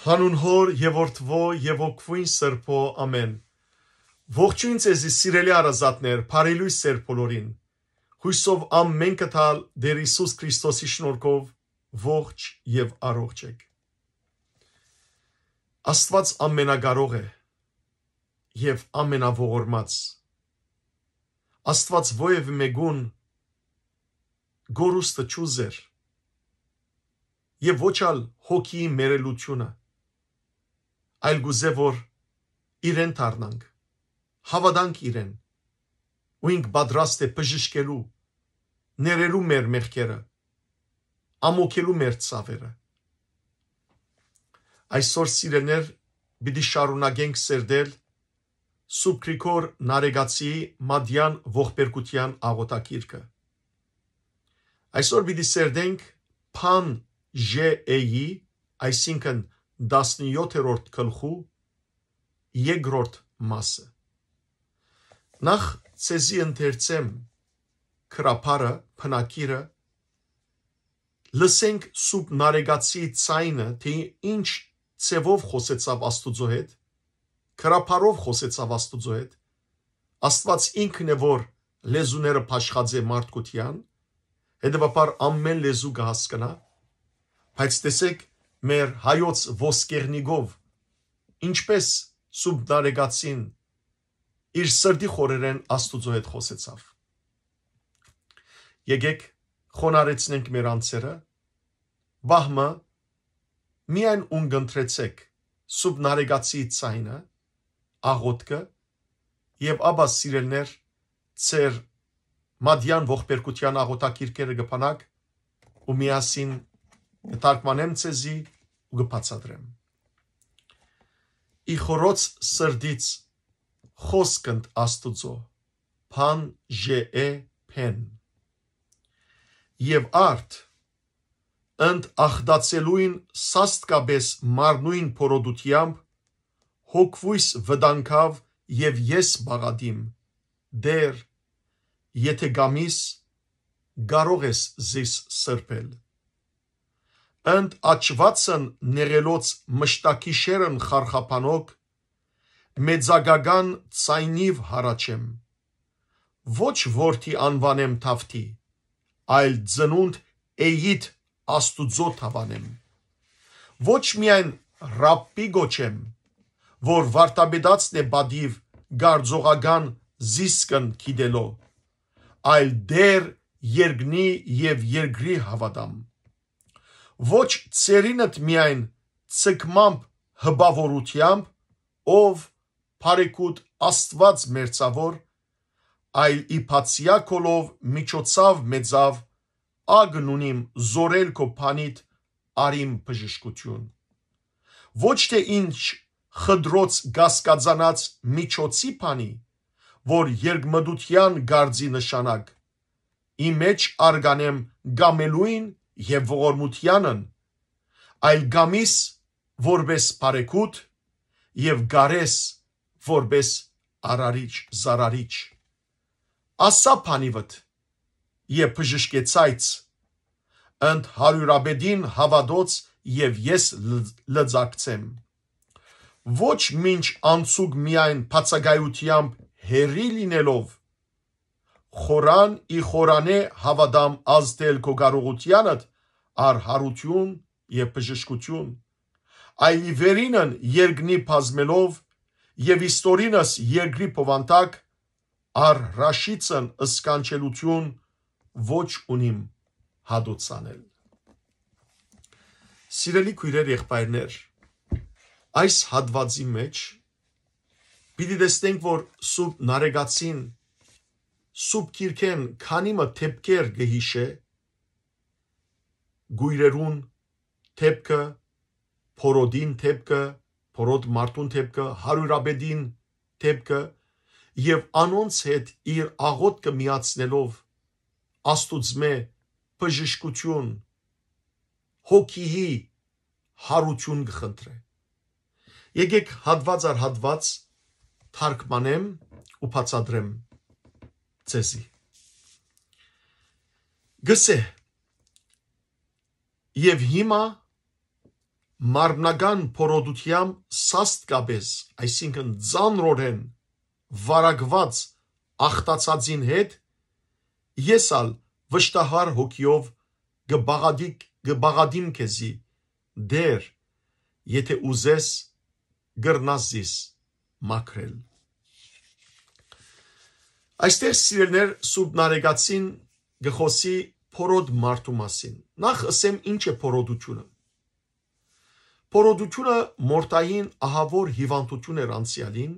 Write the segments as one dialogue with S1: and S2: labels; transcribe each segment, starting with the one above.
S1: Հանուն հոր եւ որդվո եւ օգվույն սրբո ամեն։ Ողջույն ցեզ սիրելի արազատներ, բարելույս Սեր բոլորին։ Հույսով ամեն կտալ Տեր Հիսուս Քրիստոսի շնորհքով ողջ եւ առողջ եք։ Աստված ամենակարող է եւ ամենաողորմած։ Աստված ովև մեգուն գորուստը ճուզեր եւ ոչալ հոգի մերելությունը այլ գուզե որ իրեն դառնանք հավատանք իրեն ու ինք պատրաստ է բժշկելու ներելու մեր մեղքերը ամոքելու մեր ցավերը այսօր սիրելներ պիտի շարունակենք սերդել Սուրբ Գրիգոր Նարեգացի Մադյան ողբերգության աղոթակիրքը այսօր պիտի սերդենք Փան ԺԵ-ի e, այսինքն 17-րդ գլխու երկրորդ մասը։ Նախ ցեզի ընթերցեմ քրապարը, փնակիրը լսենք սուբ նարեգացի ցայնը, թե ինչ ցևով խոսեցավ Աստուծո հետ, քրապարով խոսեցավ Աստուծո հետ։ Աստված ինքն է որ լեզուները փաշխաձե մարդկության, հետևաբար ամեն լեզու կհասկանա։ Բայց տեսեք, մեր հայոց ոսկերնիգով ինչպես սուբդարեգացին իր սրդի խորերեն աստուծո հետ խոսեցավ եկեք խոնարեցնենք մեր անձերը բահմը միայն ունգընտրեցեք սուբնարեգացի ցայնը աղոտկը եւ աբա սիրելներ ծեր մադյան ողբերգության աղոտակիրկերը գփանակ ու միասին կտարգմանեմ ցեզի ու կբացատրեմ։ Ի խորոց սրդից խոսքընդ Աստուծո փան ժե փեն եւ արդ ընդ ախդացելույն սաստկաբես մարնույն փորոդությամբ հոգվույս վտանգավ եւ ես բաղադիմ դեր եթե գամիս կարող ես զիս սրբել ընդ աչվածն ներելոց մշտակիշերն խարխապանոք, մեծագագան ծայնիվ հարաչեմ, ոչ որդի անվանեմ թավթի, այլ ծնունդ էյիտ աստուծո թավանեմ, ոչ միայն ռապպի գոչեմ, որ վարտաբեդացն է բադիվ գարձողագան զիսկն կիդելով, այլ դեր երգնի և երգրի հավադամ ոչ ծերինդ միայն ցկմամբ հբավորությամբ, ով Փարեկուտ Աստված մերցավոր, այլ իբացիա կոլով միջոցավ մեծավ ագնունիմ զորել քո փանիտ արիմ բժշկություն։ Ոչ թե ինչ խդրոց գասկածանած միջոցի փանի, որ երկմդության գարձի նշանակ։ Իմ մեջ արգանեմ գամելուին եւ ողորմությանն, այլ գամիս որպես բարեկուտ եւ գարես որպես արարիչ զարարիչ ասա փանիվդ եւ բժշկեցայց ընդ հարյուրաբեդին հավադոց եւ ես լծակցեմ ոչ մինչ անցուկ միայն բացակայությամբ հերի լինելով խորան ի խորանե հավադամ ազդել քո կարողությանդ առ հարություն եւ բժշկություն այլի վերինն երկնի բազմելով եւ իստորինս երկրի փովանտակ առ ռաշիցն ըսկանչելություն ոչ ունիմ հադոցանել Սիրելի քույրեր եղբայրներ այս հադվածի մեջ պիտի դեսնենք որ սուրբ նարեգացին սուբկիրքեն քանիմը թեփքեր գհիշե գույրերուն թեփքը փորոդին թեփքը փորոդ մարտուն թեփքը հարյուրաբեդին թեփքը եւ անոնց հետ իր աղոտքը միացնելով աստուծմե բժշկություն հոգիի հարություն գխնդրե Եկեք հատված առ հատված թարգմանեմ ու բացադրեմ ցեսի գսե եւ հիմա մարմնական փորոդությամբ սաստկաբես այսինքն ծանրորեն վարակված ախտացածին հետ եսալ վշտահար հոգիով գբաղադիկ գբաղադիմ քեզի դեր եթե ուզես գրնասիս մաքրել Այստեղ սիրելներ սուբնարեգացին գխոսի փորոդ մարդու մասին։ Նախ ասեմ ինչ է փորոդությունը։ Փորոդությունը մորտային ահավոր հիվանդություն էր անցյալին,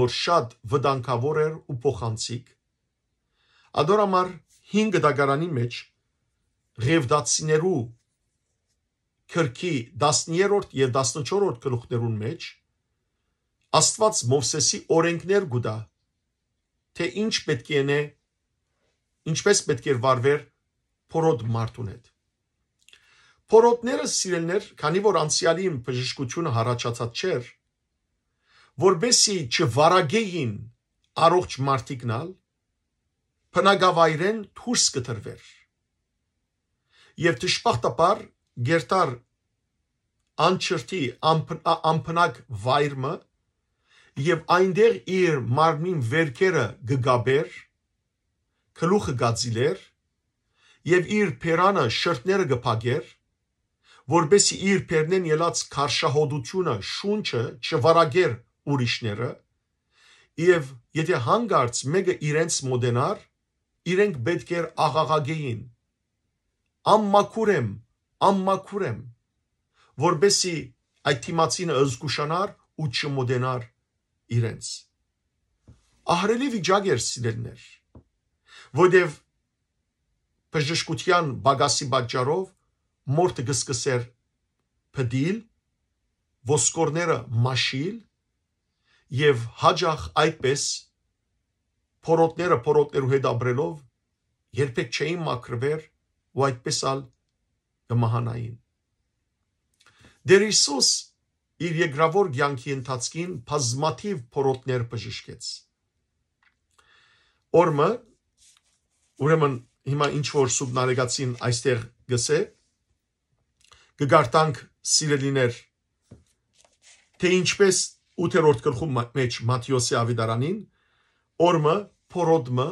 S1: որ շատ վտանգավոր էր ու փոխանցիկ։ Ադորամար 5 դագարանի մեջ ղևդացիներու քրքի 10-րդ եւ 14-րդ գլուխներուն մեջ Աստված Մովսեսի օրենքներ գուտա թե ինչ պետք է նե, ինչպես պետք է վարվեր փորոդ մարդուն հետ։ Փորոտները սիրելներ, քանի որ անցյալին բժշկությունը հառաչացած չէր, որբեսի չվարագեին առողջ մարդիկնալ, փնագավայրեն թուրս կտրվեր։ Եվ դժբախտաբար գերտար անչրթի ամփնակ վայրը եւ այնտեղ իր մարմնին վերքերը գգաբեր քլուխը գածիլեր եւ իր փերանը շրթները գփագեր որբեսի իր փերնեն ելած քարշահոդությունը շունչը չվարագեր ուրիշները եւ եթե հանգարց մեկը իրենց մոդենար իրենք պետք էր աղաղագեին ամմակուր եմ ամմակուր եմ որբեսի այդ թիմացինը զգուշանար ու չմոդենար իրենց։ Ահրելի վիճակ էր սիրելներ, որտեվ բժշկության բագասի պատճառով մորտը գսկսեր փդիլ, ոսկորները մաշիլ եւ հաջախ այդպես փորոտները փորոտներու հետ ապրելով երբեք չէին մաքրվեր ու այդպես ալ կմահանային։ Դեր Հիսուս իր երկրավոր ցանկի ընթացքին բազմաթիվ փորոտներ բժշկեց։ Օրմը ուրեմն հիմա ինչ որ սուբնալեգացին այստեղ գսե գգարտանք սիրելիներ թե ինչպես 8-րդ գլխու մեջ Մատթեոսի ավիդարանին օրմը փորոդմը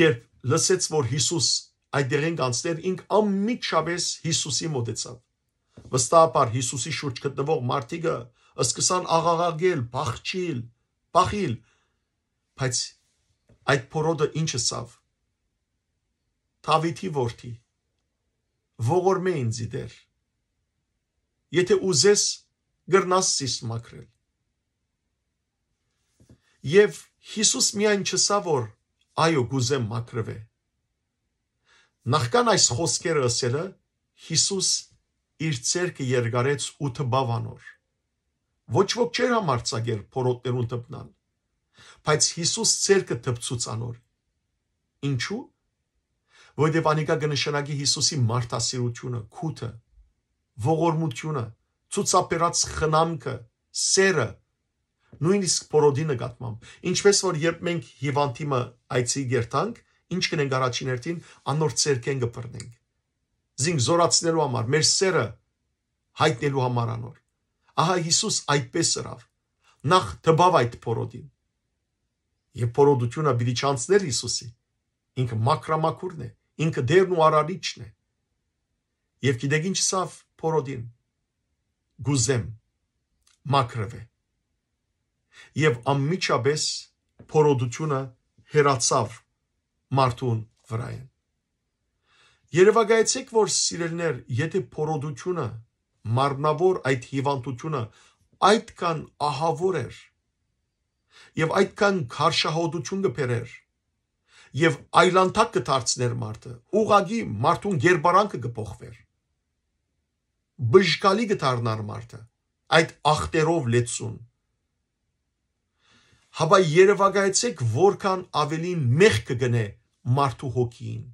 S1: երբ լսեց որ Հիսուս այդտեղին կանցներ ինք անմիջապես Հիսուսի մոտեցավ վստահաբար Հիսուսի շուրջ գտնվող մարդիկը սկսան աղաղակել, բախչիլ, բախիլ, բայց այդ փորոդը ինչ ասավ։ Թավիթի որդի ողորմե ինձի դեր։ Եթե ուզես գրնաս սիս մաքրել։ Եվ Հիսուս միայն չսա որ այո գուզեմ մաքրվե։ Նախքան այս խոսքերը ասելը Հիսուս իր церկը երգարեց 8 բավանոր։ Ոչ ոք չէր համարցակեր փորոտներուն տպնան։ Բայց Հիսուս церկը տպցուց անոր։ Ինչու՞։ Որտեւ անիկա կնշանակի Հիսուսի մարդասիրությունը, քութը, ողորմությունը, ցուցաբերած խնամքը, սերը, նույնիսկ փորոդի նկատմամբ։ Ինչպես որ երբ մենք հիվանդիմը այցի գերտանք, ինչ կնենք առաջին հերթին անոր церկեն կբռնենք զինք զորացնելու համար, մեր սերը հայտնելու համար անոր։ Ահա Հիսուս այդպես սրավ։ Նախ թբավ այդ փորոդին։ Եվ փորոդությունը պիտի չանցներ Հիսուսի։ Ինքը մակրամակուրն է, ինքը դերն ու արարիչն է։ Եվ գիտեք ինչ սավ փորոդին։ Գուզեմ մակրվե։ Եվ անմիջապես փորոդությունը հերացավ մարդուն վրայեն։ Երևակայեցեք, որ սիրելներ, եթե փորոդությունը, մարմնավոր այդ հիվանդությունը այդքան ահավոր էր եւ այդքան քարշահոդություն կբերեր եւ այլանդակ կդարձներ մարդը, ուղագի մարդուն ģերբարանքը կփոխվեր։ Բժշկալի կդառնար մարդը այդ ախտերով լեցուն Հաբա երևակայեցեք, որքան ավելի մեղք կգնե մարդու հոգին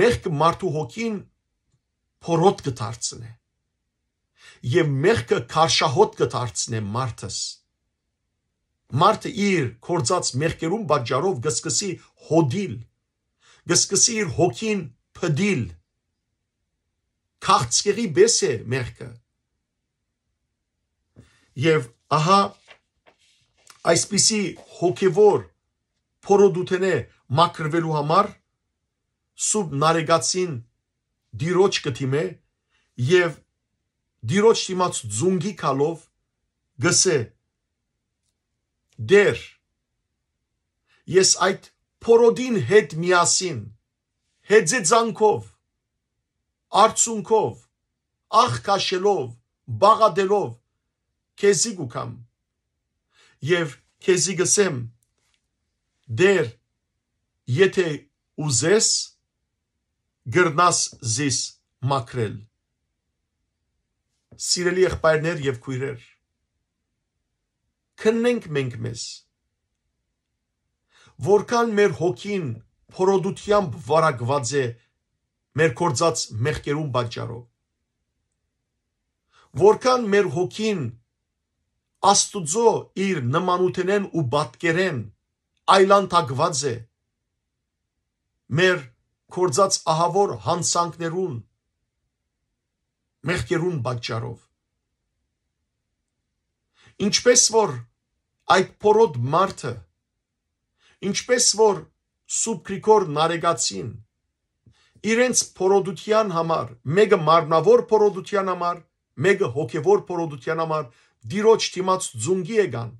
S1: մեղքը մարդու հոգին փորոտ կդարձնե եւ մեղքը քարշահոտ կդարձնե մարդըս մարդը իր կորցած մեղքերում բաճարով գսկսի հոդիլ գսկսի իր հոգին փդիլ քաղցկեղի բես է մեղքը եւ ահա այսպիսի հոգեվոր փորոդութենե մակրվելու համար Սուրբ Նարեգացին դիրոջ կթիմե եւ դիրոջ դիմաց ձունգի քալով գսե դեր ես այդ փորոդին հետ միասին հեձեձանքով արցունքով աղքաշելով բաղադելով քեզի գուկամ եւ քեզի գսեմ դեր եթե ուզես գրնաս զիս մաքրել։ Սիրելի եղբայրներ եւ քույրեր, քննենք մենք մեզ, որքան մեր հոգին փորոդությամբ վարակված է մեր կործած մեղքերուն պատճառով որքան մեր հոգին աստուծո իր նմանութենեն ու բատկերեն այլանդակված է մեր կորձած ահավոր հանցանքներուն, մեղքերուն պատճառով։ Ինչպես որ այդ փորոտ մարդը, ինչպես որ Սուրբ Գրիգոր Նարեգացին իրենց փորոդության համար, մեկը մարմնավոր փորոդության համար, մեկը հոգևոր փորոդության համար դիրոջ դիմաց ձունգի եկան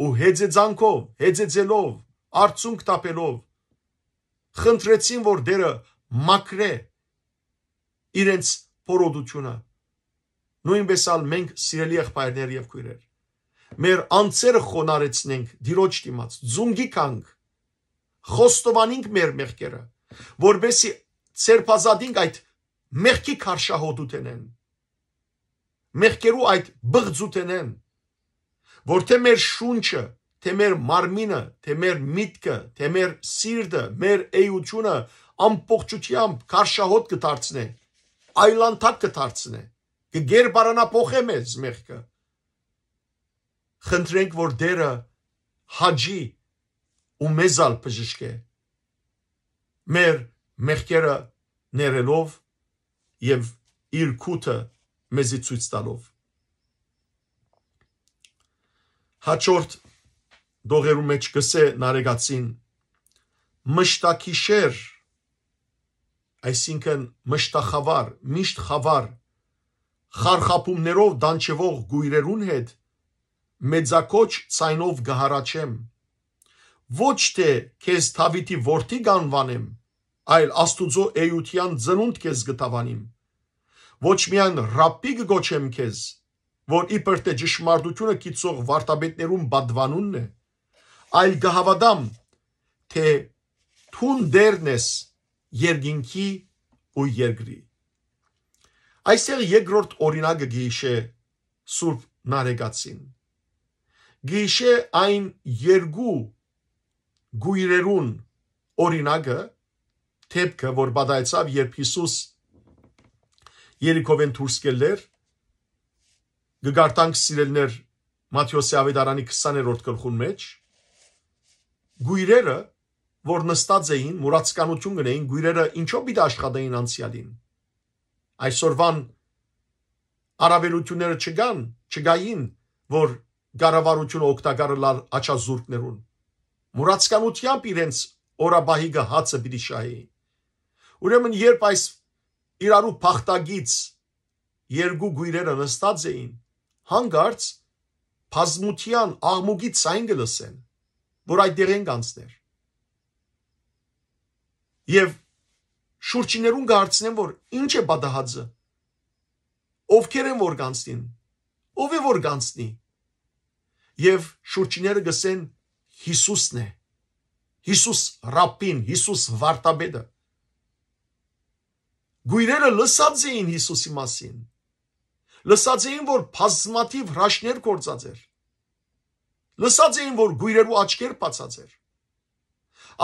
S1: ու հեծեծանքով, հեծեծելով, արցունք տապելով խնդրեցին, որ դերը մաքրե իրենց փորոդությունը։ Նույնպես ալ մենք սիրելի եղբայրներ եւ քույրեր մեր անձերը խոնարեցնենք դիրոջ դիմաց զունգի կանք խոստովանենք մեր մեղքերը որբեսի ցերփազադինք այդ մեղքի քարշահոտութենեն մեղքերու այդ բղձութենեն որթե մեր շունչը թե մեր մարմինը, թե մեր միտքը, թե մեր սիրտը, մեր էությունը ամբողջությամբ քարշահոտ կդարձնե, այլանդակ կդարձնե, կգերբարանափոխե մեզ մեղքը։ Խնդրենք, որ դերը հաջի ու մեզալ բժշկե։ Մեր մեղքերը ներելով եւ իր քուտը մեզի ցույց տալով հաջորդ դողերու մեջ գսե նարեգացին մշտակիշեր այսինքն մշտախավար միշտ խավար խարխապումներով դանչվող գույրերուն հետ մեծակոչ ցայնով գահարաչեմ ոչ թե քեզ Թավիտի որդի գանվանեմ, այլ Աստուծո էյության ծնունդ քեզ գտավանիմ։ Ոչ միայն ռապի գոչեմ քեզ, որ իբր թե ճշմարտությունը կիցող վարտաբետներուն բադվանունն է, այլ գահավադամ, թե թուն դերն ես երգինքի ու երգրի։ Այստեղ երկրորդ օրինակը գիշե Սուրբ Նարեգացին։ Գիշե այն երկու գույրերուն օրինակը թեփքը որ բադայցավ երբ Հիսուս Երիկովեն դուրս գելեր գգարտանք սիրելներ Մատթեոսի ավետարանի 20-րդ գլխուն մեջ գույրերը, որ նստած էին, մուրացկանություն գնային, գույրերը ինչով պիտի աշխատեին անցյալին։ Այսօրվան արավելությունները չգան, չգային, որ գարավարությունը օգտակարելար աչազուրկներուն։ Մուրացկանությամբ իրենց օրաբահի գահացը պիտի շահեին։ Ուրեմն երբ այս իրարու փախտագից երկու գույրերը նստած էին, հանգարց բազմության աղմուկի ցայն գլսեն որ այդտեղ են կանցներ։ Եվ շուրջիներուն գարցնեմ, որ ինչ է բադահաձը։ Ովքեր են որ կանցնին։ Ով է որ կանցնի։ Եվ շուրջիները գսեն Հիսուսն է։ Հիսուս ռապին, Հիսուս վարտաբեդը։ Գույները լսած էին Հիսուսի մասին։ Լսած էին, որ բազմաթիվ հրաշներ գործած էր լսած էին, որ գույրերու աչքեր բացած էր։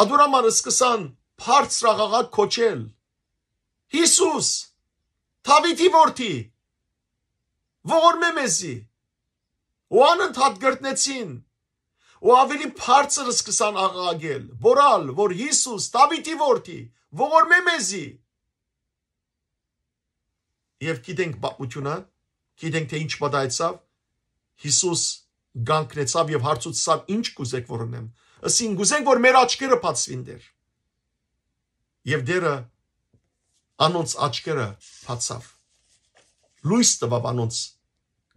S1: Ադուրամանը սկսան բարձր աղաղակ քոչել. Հիսուս, Թավիթի որդի, ողորմե մեզի։ Ու անընդհատ գրտնեցին ու ավելի բարձր սկսան աղաղակել. Որալ, որ Հիսուս, Դավիթի որդի, ողորմե մեզի։ Եվ գիտենք բացությունը, գիտենք թե ինչ պատահեցավ։ Հիսուս գանկնեցավ եւ հարցուցավ ինչ կուզեք որ ունեմ ասին գուզենք որ մեր աչքերը փածվին դեր եւ դերը անոնց աչքերը փածավ լույս տվավ անոնց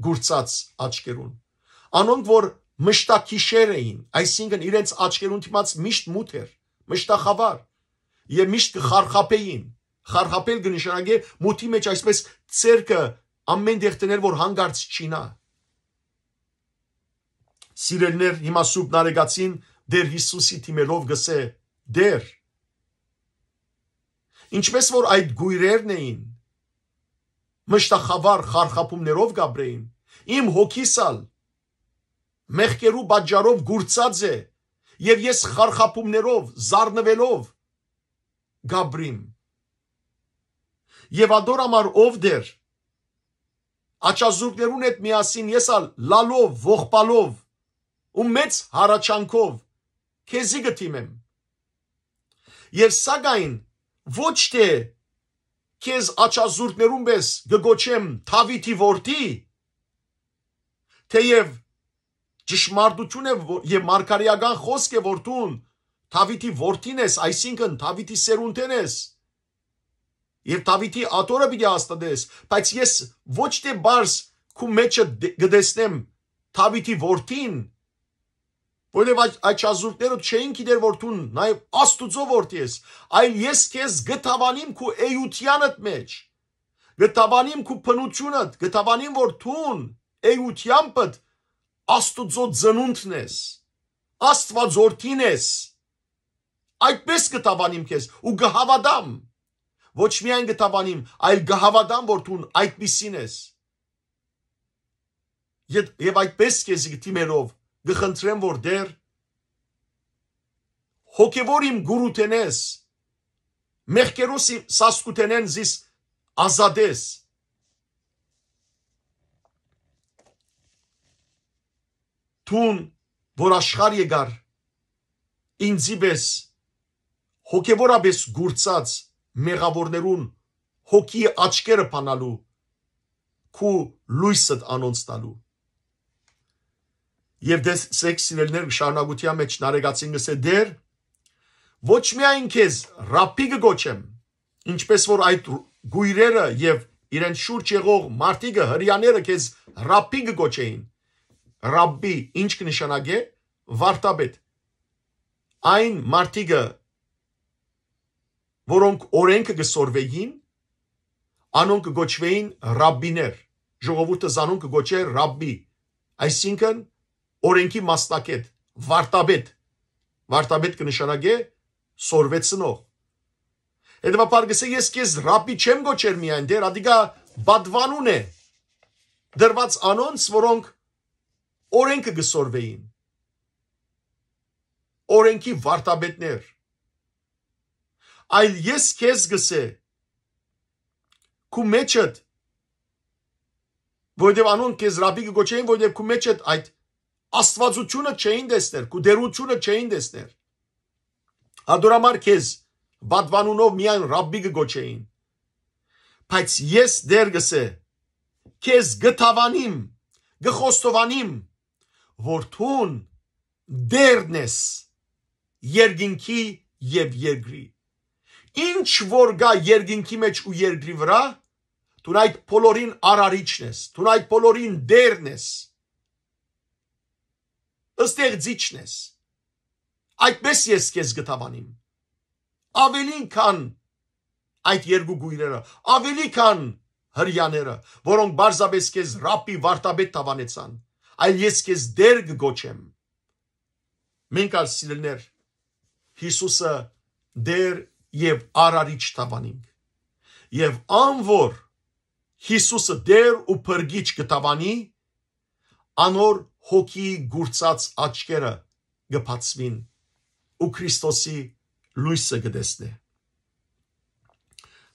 S1: գուրցած աչքերուն անոնք որ մշտակիշեր էին այսինքն իրենց աչքերուն դիմաց միշտ մութ էր մշտախավար եւ միշտ կխարխապեին խարխապել կնշանակի մութի մեջ այսպես ցերկը ամեն դեղ տներ որ հանգարց չինա Սիրելներ, հիմա Սուրբ Նարեգացին Դեր Հիսուսի թիմերով գսե Դեր Ինչպես որ այդ գույրերն էին մշտախավար խարխափումներով գաբրեին, իմ հոգիսալ մեղկերու բաջարով գուրցած է եւ ես խարխափումներով զառնվելով գաբրիմ եւ ադոր համար ով դեր աչազուրկներուն հետ միասին եսալ լալով ողբալով ու մեծ հառաչանքով քեզի գտիմեմ։ Եվ սակայն ոչ թե քեզ աչազուրտներում ես գգոչեմ Թավիթի որդի, թեև ճշմարտություն է եւ մարգարեական խոսք է որդուն Թավիթի որդին ես, այսինքն Թավիթի սերունդեն ես։ Եվ Դավիթի աթորը պիտի հաստատես, բայց ես ոչ թե բարս քու մեջը դե- գտեսնեմ Դավիթի որդին, Որովհետև այդ այդ չազուրկները չէին գիտեր որ դու նաև Աստուծո որդի ես, այլ ես քեզ գտավանիմ քու էյությանդ մեջ։ Գտավանիմ քու փնությունդ, գտավանիմ որ դուն էյությանդ Աստուծո ծնունդն ես։ Աստվածորթին ես։ Այդպես գտավանիմ քեզ ու գհավադամ։ Ոչ միայն գտավանիմ, այլ գհավադամ որ դու այդպիսին ես։ Եվ այդպես քեզ դիմելով գխնդրեմ որ դեր հոգևոր իմ գուրուտենես մեղքերոս սասկուտենեն զիս ազատես թուն որ աշխար եկար ինձի պես հոգևորապես գուրցած մեղավորներուն հոգի աչկերը փանալու քու լույսդ անոնց տալու Եվ դες սեքս սիրելիներ շարունակության մեջ նարեգացին գսե դեր ոչ միայն քեզ ռապի գոչեմ ինչպես որ այդ գույրերը եւ իրեն շուրջ եղող մարտիկը հрьяները քեզ ռապի գոչեին ռաբբի ինչ կնշանակե վարտաբեդ այն մարտիկը որոնք օրենքը գսորվեին անոնք գոչվեին ռաբբիներ ժողովուրդը զանոնք գոչեր ռաբբի այսինքն օրենքի մասնակետ, վարտաբեդ։ Վարտաբեդ կնշանակե սորվեցնող։ Հետևաբար գսե ես քեզ ռապի չեմ գոչեր միայն, դեր ադիգա բադվանուն է դրված անոնց, որոնք օրենքը գսորվեին։ Օրենքի վարտաբետներ։ Այլ ես քեզ գսե քու մեջդ որովհետև անոնք քեզ ռապի կգոչեին, որովհետև քու մեջդ այդ աստվածությունը չէին դեսներ, քու դերությունը չէին դեսներ։ Հադուրամար քեզ բադվանունով միայն ռաբբի գոչեին։ Բայց ես դերգս է քեզ գտավանիմ, գխոստովանիմ, որ թուն դերնես երկինքի եւ երկրի։ Ինչ որ գա երկինքի մեջ ու երկրի վրա, դու այդ բոլորին արարիչն ես, դու այդ բոլորին դերն ես։ դերնես, ստեղծիչն ես։ Այդպես ես քեզ գտավանիմ։ Ավելին քան այդ երկու գույները, ավելի քան հрьяները, որոնք բարձաբես քեզ ռապի վարտաբետ տավանեցան, այլ ես քեզ դեր կգոչեմ։ Մենք ալ սիրելներ Հիսուսը դեր եւ արարիչ տավանինք։ Եվ անոր Հիսուսը դեր ու փրկիչ կտավանի անոր հոգի գուրծած աչքերը գփացվին ու Քրիստոսի լույսը գտեսնե։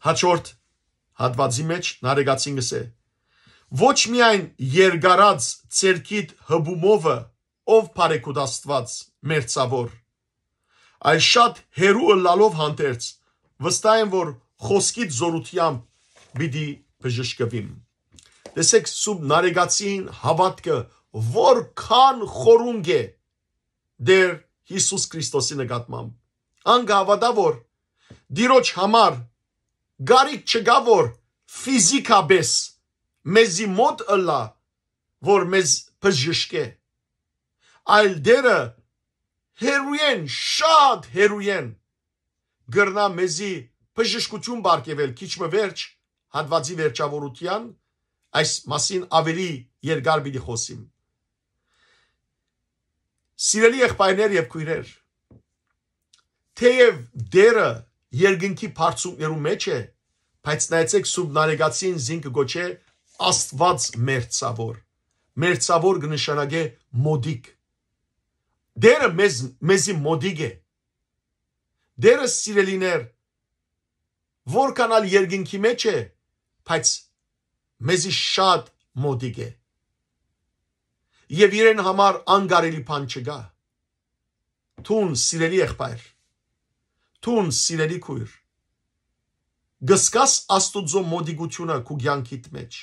S1: Հաջորդ հատվածի մեջ նարեգացին գսե. Ոչ միայն երգարած ցերկիտ հբումովը, ով բարեկուտ Աստված մերցավոր, այլ շատ հերու լալով հանդերց վստահ եմ որ խոսքից զորությամբ պիտի բժշկվիմ։ Տեսեք սուբ նարեգացին հավատքը որքան խորունգ է դեր Հիսուս Քրիստոսի նկատմամբ։ Անգավադա որ դիրոջ համար գարիկ չգա որ ֆիզիկապես մեզի մոտ ըլա որ մեզ բժշկե այլ դերը հերույեն շատ հերույեն գրնա մեզի բժշկություն բարգեվել քիչ մը վերջ հանդվածի վերջավորության այս մասին ավելի երկար պիտի խոսիմ Սիրելի եղբայրներ եւ քույրեր, թեև դերը երկնքի բարձունքներու մեջ է, բայց նայեցեք սուբնարեգացին զինքը գոչե Աստված մերցավոր։ Մերցավոր կնշանակե մոդիկ։ Դերը մեզ մեզի մոդիկ է։ Դերը սիրելիներ որքանալ երկնքի մեջ է, բայց մեզի շատ մոդիկ է եւ իրեն համար անգարելի բան չկա։ Թուն սիրելի եղբայր։ Թուն սիրելի քույր։ Գսկաս Աստուծո մոդիգությունը քու ցանկիդ մեջ։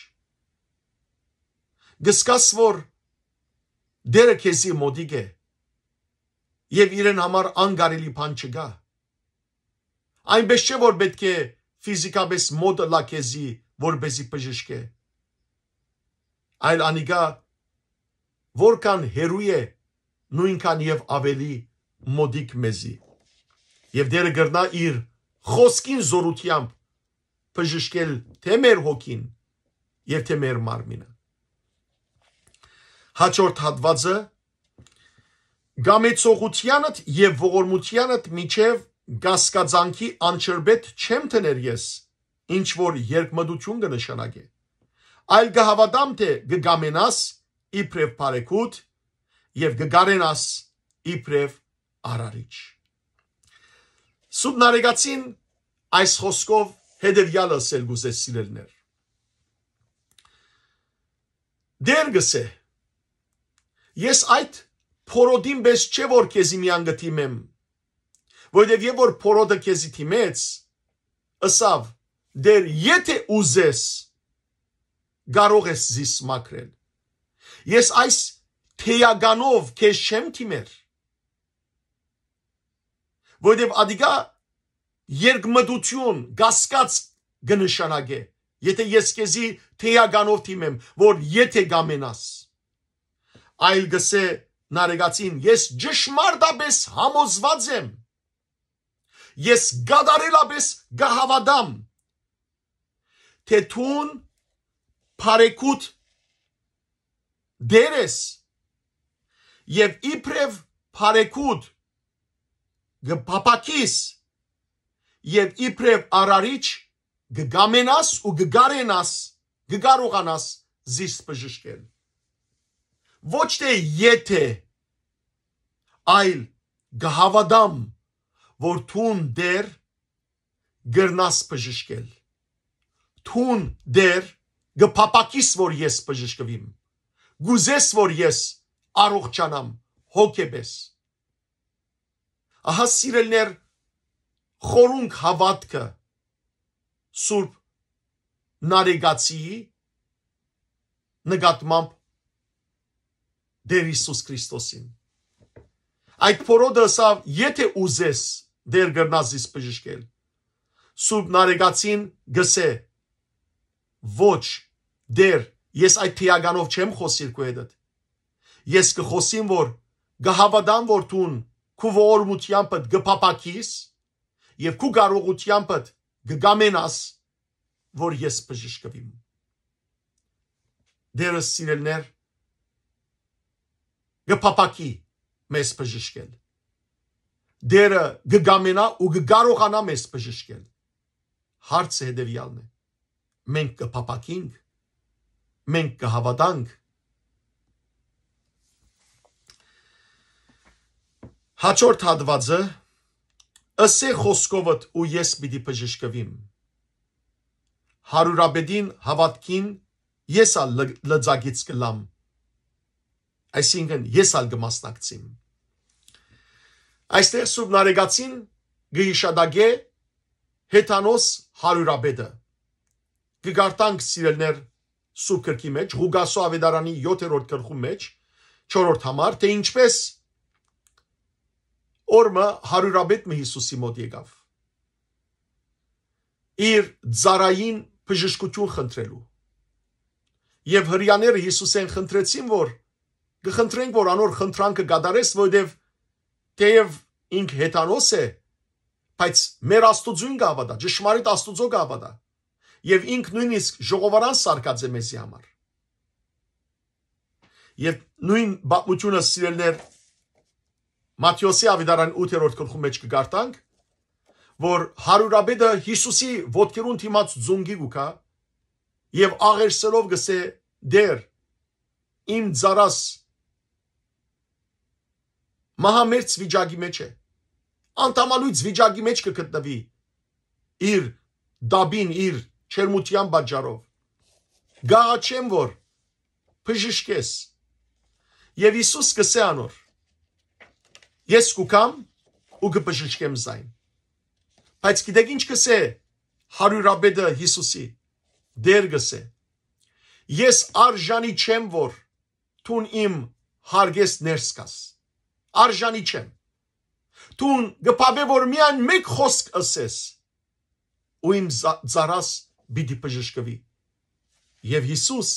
S1: Գսկաս որ դերը քեզի մոդիգ է եւ իրեն համար անգարելի բան չկա։ Այնպես չէ որ պետք է ֆիզիկապես մոդը լակեզի որբեզի բժշկ է։ Այլ անիկա որքան հերույ է նույնքան եւ ավելի մոդիկ մեզի եւ դերը գրնա իր խոսքին զորությամբ բժշկել թե մեր հոգին եւ թե մեր մարմինը հաջորդ հատվածը գամեցողությանդ եւ ողորմությանդ միջև գասկածանքի անչրբետ չեմ տներ ես ինչ որ երկմդություն կնշանակե այլ գհավադամ թե գգամենաս իբրև բարեկուտ եւ գգարենաս իբրև արարիչ։ Սուբնարեգացին այս խոսքով հետևյալը ասել գուզես սիրելներ։ Դերգս է ես այդ փորոդին պես չէ որ քեզի միան գտիմեմ որովհետև երբ որ փորոդը քեզի թիմեց ըսավ դեր եթե ուզես կարող ես զիս մաքրել Ես այս թեյագանով քեզ չեմ թիմեր։ Որտեւ ադիգա երկմդություն գասկած գնշանագե։ Եթե ես քեզի թեյագանով թիմեմ, որ եթե գամենաս, այլ գսե նարեգացին, ես ճշմարտապես համոզված եմ։ Ես գադարելապես գահավադամ, թե թուն բարեկուտ դեր ես եւ իբրև բարեկուտ գպապակիս եւ իբրև արարիչ գգամենաս ու գգարենաս գկարողանաս զիս բժշկել ոչ թե եթե այլ գհավադամ որ թուն դեր գրնաս բժշկել թուն դեր գփապակիս որ ես բժշկվիմ գուզես որ ես առողջանամ հոգեպես ահա սիրելներ խորունք հավատքը սուրբ նարեգացի նկատմամբ Դեր Հիսուս Քրիստոսին այդ փորոդը սա եթե ուզես դեր գրնազիս բժշկել սուրբ նարեգացին գսե ոչ դեր Ես այդ թիագանով չեմ խոսիր քո հետ։ Ես կխոսիմ, որ գհավադան որ տուն քու ողորմությամբ գփապակիս եւ քու կարողությամբ գգամենաս որ ես բժշկվիմ։ Դերս սիրելներ գփապակի մեզ բժշկել։ Դերը գգամենա ու գկարողանա մեզ բժշկել։ Հարցը հետևյալն է։ Մենք կփապակինք մենք կհավատանք Հաջորդ հատվածը ըսե խոսքովդ ու ես պիտի բժշկվիմ։ Հարուրաբեդին հավատքին ես ալ լծագից կլամ։ Այսինքն ես ալ կմասնակցիմ։ Այստեղ սուբնարեգացին գիշադագե հետանոս հարուրաբեդը։ Գգարտանք սիրելներ սուրբ գրքի մեջ, Ղուգասո ավետարանի 7-րդ գլխու մեջ, 4-րդ համար, թե ինչպես օրը հարյուրաբեդը Հիսուսի մոտ եկավ իր ծարային բժշկություն խնդրելու եւ հрьяները Հիսուսեն խնդրեցին որ գխնդրենք որ անոր խնդրանքը գադարես որովհետեւ թեև ինք հեթանոս է բայց մեր աստուծուն գավադա ճշմարիտ աստուծո գավադա եւ ինք նույնիսկ ժողովարան սարկած է մեզի համար։ Եվ նույն բացությունը սիրելներ Մատթեոսի ավիդարան 8-րդ գլխի մեջ կգարտանք, որ հարուրաբեդը Հիսուսի ոտքերուն թիմած զունգի գուկա եւ աղերսելով գսե դեր իմ ծարաս մահամերց վիճակի մեջ է անտամալույց վիճակի մեջ կգտնվի իր դաբին իր չերմության բաճարով։ Գաղաչեմ որ բժշկես։ Եվ Հիսուս կսե անոր։ Ես կուկամ ու կբժշկեմ զայն։ Բայց գիտեք ինչ կսե հարյուրաբեդը Հիսուսի դեր գսե։ Ես արժանի չեմ որ թուն իմ հարգես ներս կաս։ Արժանի չեմ։ Թուն գպավե որ միայն մեկ խոսք ասես ու իմ զարաս զա, պիտի բժշկվի։ Եվ Հիսուս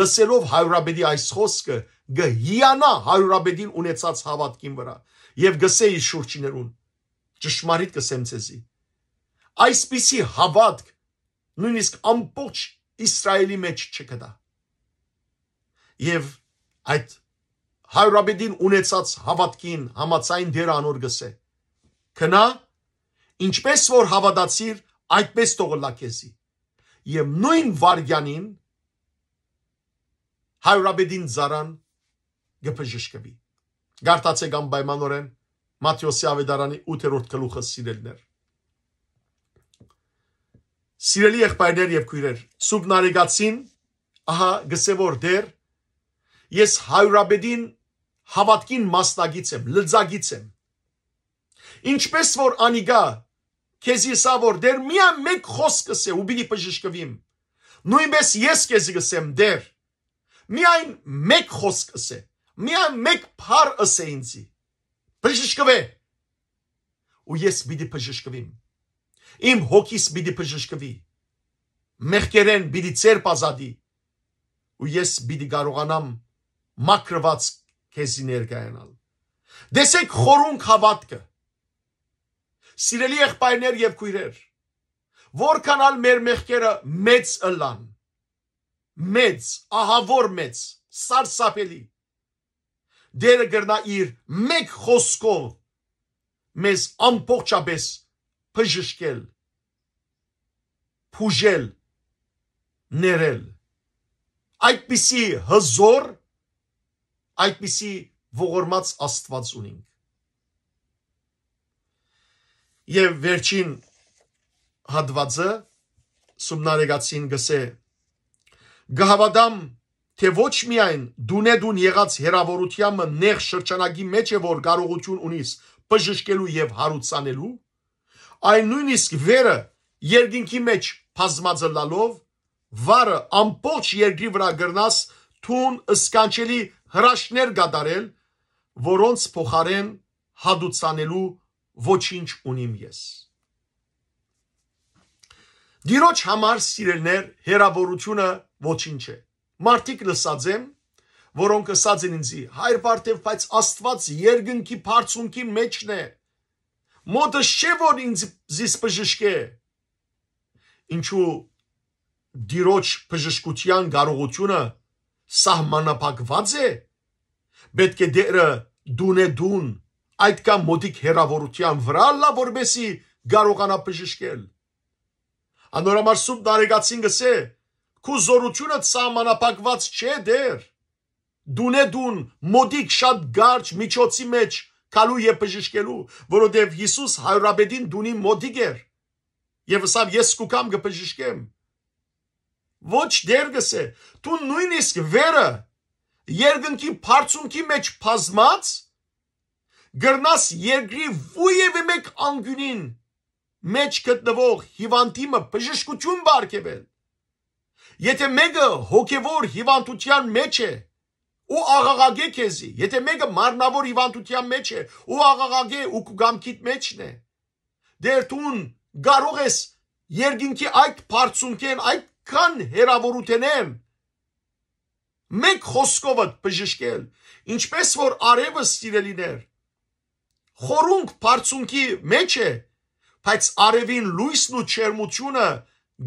S1: լսելով հայրաբեդի այս խոսքը գհիանա հայրաբեդին ունեցած հավատքին վրա եւ գսեի շուրջիներուն ճշմարիտ կսեմ ցեզի այսպիսի հավատք նույնիսկ ամբողջ իսրայելի մեջ չկա եւ այդ հայրաբեդին ունեցած հավատքին համացայն դեր անոր գսե քնա ինչպես որ հավատացիր այդպես թողլակեզի եւ նույն վարյանին հայրաբեդին զարան գպժշկվի գարտացեք անպայմանորեն մատթեոսի ավետարանի 8-րդ գլուխը սիրելներ Սիրելի եղբայրներ եւ քույրեր, Սուրբ Նարեգացին, ահա գսեոր դեր, ես հայրաբեդին հավատքին մասնագից եմ, լծագից եմ։ Ինչպես որ անիգա քեզ իսավոր դեր միան մեկ խոսքս է ու պիտի բժշկվիմ նույնպես ես քեզ գսեմ դեր միայն մեկ խոսքս է միայն մեկ փար ասե ինձի բժշկվե ու ես պիտի բժշկվիմ իմ հոգիս պիտի բժշկվի մեղքերեն պիտի ծեր պազադի ու ես պիտի կարողանամ մակրված քեզի ներկայանալ դեսեք խորուն հավատքը Սիրելի եղբայրներ եւ քույրեր, որքանալ մեր մեղքերը մեծ ըլան, մեծ, ահավոր մեծ, սարսափելի։ Դերը գրնա իր մեկ խոսքով մեզ ամբողջապես բժշկել, փուժել, ներել։ Այդպիսի հզոր, այդպիսի ողորմած Աստված ունենք։ Եվ վերջին հատվածը սումնարեգացին գսե գհավադամ թե ոչ միայն դունեդուն եղած հերավորությամը նեղ շրջանագի մեջ է որ կարողություն ունիս բժշկելու եւ հարուցանելու այն նույնիսկ վերը երկինքի մեջ բազմածը լալով վարը ամբողջ երկրի վրա գրնաս թուն սկանչելի հրաշներ գդարել որոնց փոխարեն հադուցանելու ոչինչ ունիմ ես։ Դիրոջ համար սիրելներ հերավորությունը ոչինչ է։ Մարդիկ լսած եմ, որոնք ասած են ինձի, հայր բարդև, բայց Աստված երկնքի բարձունքի մեջն է։ Մոտը չէ որ ինձ զիս բժշկե։ Ինչու դիրոջ բժշկության կարողությունը սահմանապակված է։ Պետք է դերը դուն է դուն այդ կամ մոտիկ հերավորության վրա լա որբեսի կարողանա բժշկել անորամարսում դարեգացին գսե քու զորությունը սահմանապակված չէ դեր դունե դուն մոտիկ շատ գարջ միջոցի մեջ կալու եւ բժշկելու որովհետեւ Հիսուս հայրաբեդին դունի մոտիկ էր եւ ասավ ես կուկամ կբժշկեմ ոչ դեր գսե դու նույնիսկ վերը երկնքի բարձունքի մեջ բազմած գրնաս երկրի ույևի մեկ անգյունին մեջ գտնվող հիվանդիմը բժշկություն բարգևել։ Եթե մեկը հոգևոր հիվանդության մեջ է, ու աղաղագե քեզի, եթե մեկը մարմնավոր հիվանդության մեջ է, ու աղաղագե ու կգամքիդ մեջն է, դեր տուն կարող ես երկինքի այդ բարձունքեն, այդ կան հերավորութենեն մեկ խոսքովդ բժշկել, ինչպես որ արևը սիրելիներ, խորունկ բարձունքի մեջ է, բայց արևին լույսն ու չերմությունը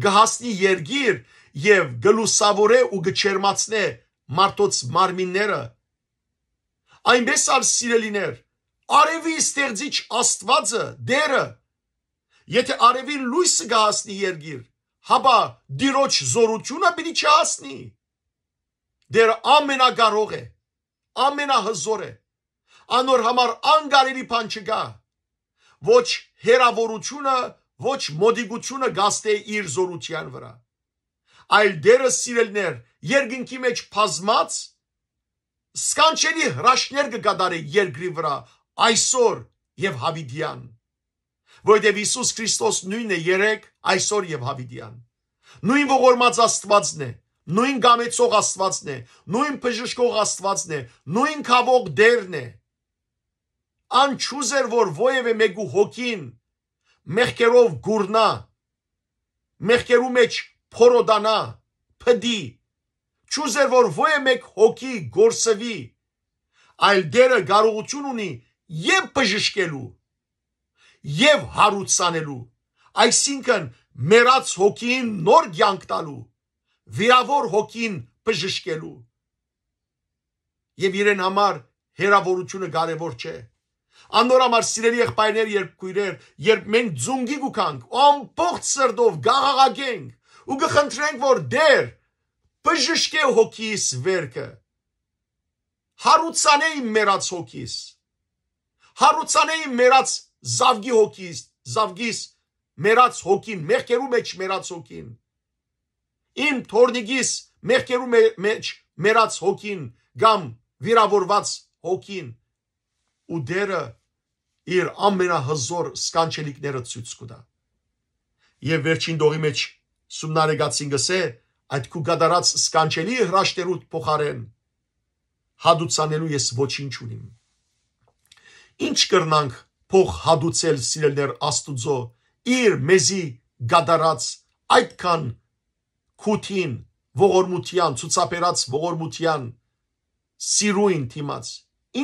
S1: գահասնի երգիր եւ գլուսավորե ու գչերմացնե մարդոց մարմինները։ Այնպես ար սիրելիներ, արևի ստեղծիչ Աստվածը, Դերը, եթե արևին լույսը գահասնի երգիր, հաբա դիրոջ զորությունը պիտի չհասնի։ Դերը ամենակարող է, ամենահզոր է։ ամենա անոր համար անգարելի բան չկա։ Ոչ հերավորությունը, ոչ մոդիգությունը գաստե իր զորության վրա։ Այլ դերը սիրելներ, երկինքի մեջ փազմած սկանչելի հրաշներ կգադարի երկրի վրա այսօր եւ հավիդյան։ Որտեւ Հիսուս Քրիստոս նույնն է երեք այսօր եւ հավիդյան։ Նույն ողորմած Աստվածն է, նույն գամեցող Աստվածն է, նույն բժշկող Աստվածն է, նույն խավող դերն է, ան չուզեր, որ ոևէ մեկու հոգին մեղքերով գուրնա, մեղքերու մեջ փորոդանա, փդի, չուզեր, որ ոևէ մեկ հոգի գործվի, այլ դերը կարողություն ունի եւ բժշկելու, եւ հարուցանելու, այսինքն մեռած հոգին նոր կյանք տալու, վիրավոր հոգին բժշկելու։ Եվ իրեն համար հերավորությունը կարևոր չէ։ Անորամար սիրելի եղբայրներ, երբ քույրեր, երբ մենք ձունգի գուկանք, ամբողջ սրտով գաղաղագենք ու գխնդրենք, որ դեր բժշկե հոգիս վերքը։ Հարուցանեի մեռած հոգիս։ Հարուցանեի մեռած զավգի հոգիս, զավգիս մեռած հոգին, մեղքերու մեջ մեռած հոգին։ Իմ թորնիգիս մեղքերու մեջ մեռած հոգին կամ վիրավորված հոգին ու դերը իր ամենահզոր սկանչելիքները ցույց կտա։ Եվ վերջին դողի մեջ Սումնարեգացին գսե այդ կուգադարած սկանչելի հրաշտերուտ փոխարեն հադուցանելու ես ոչինչ ունիմ։ Ինչ կրնանք փող հադուցել սիրելներ Աստուծո իր մեզի գադարած այդքան քութին ողորմության ցուցաբերած ողորմության սիրույն թիմած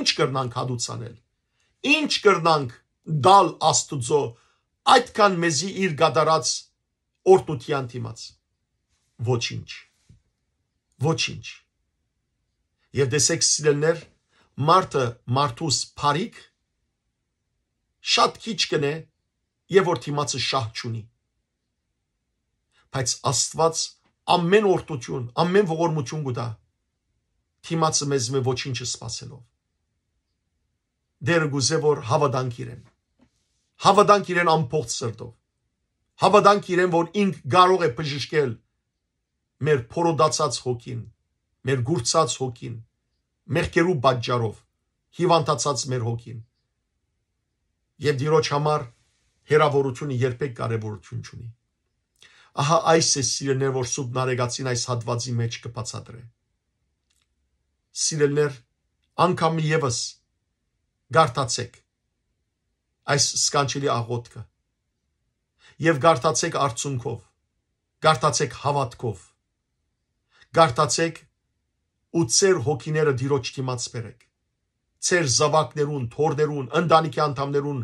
S1: ինչ կրնանք հադուցանել Ինչ կրնանք դալ Աստուծո այդքան մեզի իր գադարած օրտության դիմաց։ Ոչինչ։ Ոչինչ։ Եվ դեսեք սիրելներ, մարդը մարդուս փարիկ շատ քիչ կնե, եւ որ դիմացը շահ չունի։ Բայց Աստված ամեն օրտություն, ամեն ողորմություն գտա։ Դիմացը մեզ մե ոչինչ չսպասելով դերը գուզե որ հավատանք իրեն։ Հավատանք իրեն ամբողջ սրտով։ Հավատանք իրեն, որ ինք կարող է բժշկել մեր փորոդացած հոգին, մեր գուրցած հոգին, մեղքերու բաճարով հիվանդացած մեր հոգին։ Եվ դիրոջ համար հերավորությունը երբեք կարևորություն չունի։ Ահա այս է սիրելներ, որ Սուրբ Նարեգացին այս հատվածի մեջ կբացատրե։ Սիրելներ, անգամ եւս Գարտացեք այս սկանչելի աղոտքը եւ գարտացեք արցունքով, գարտացեք հավատքով, գարտացեք ու ծեր հոգիները դիրոջ դիմաց բերեք։ Ծեր զավակներուն, թորներուն, ընտանիքի անդամներուն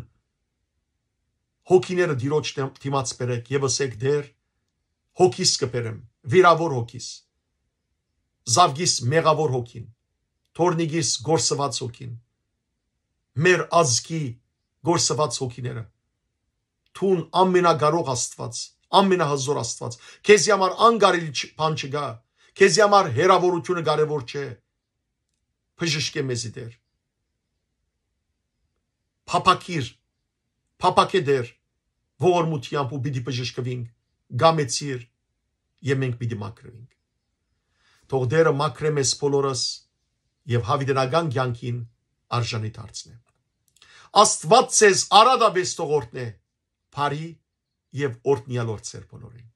S1: հոգիները դիրոջ դիմաց բերեք եւ ասեք դեր հոգիս կբերեմ, վիրավոր հոգիս, զավգիս մեղավոր հոգին, թորնիգիս գործված հոգին, մեր ազգի գործված հոգիները թուն ամենագարող աստված ամենահզոր աստված քեզի համար անգարելի բան չկա քեզի համար հերավորությունը կարևոր չէ բժշկե մեզի դեր փապակիր փապակե դեր ողորմությամբ ու պիտի բժշկվինք գամեցիր եւ մենք պիտի մաքրվենք թող դերը մաքրե մեզ բոլորս եւ հավիտենական կյանքին արժանի դարձնե։ Աստված ցեզ արադաբես թողորտնե, բարի եւ օրտնյալ օր ծեր բոլորին։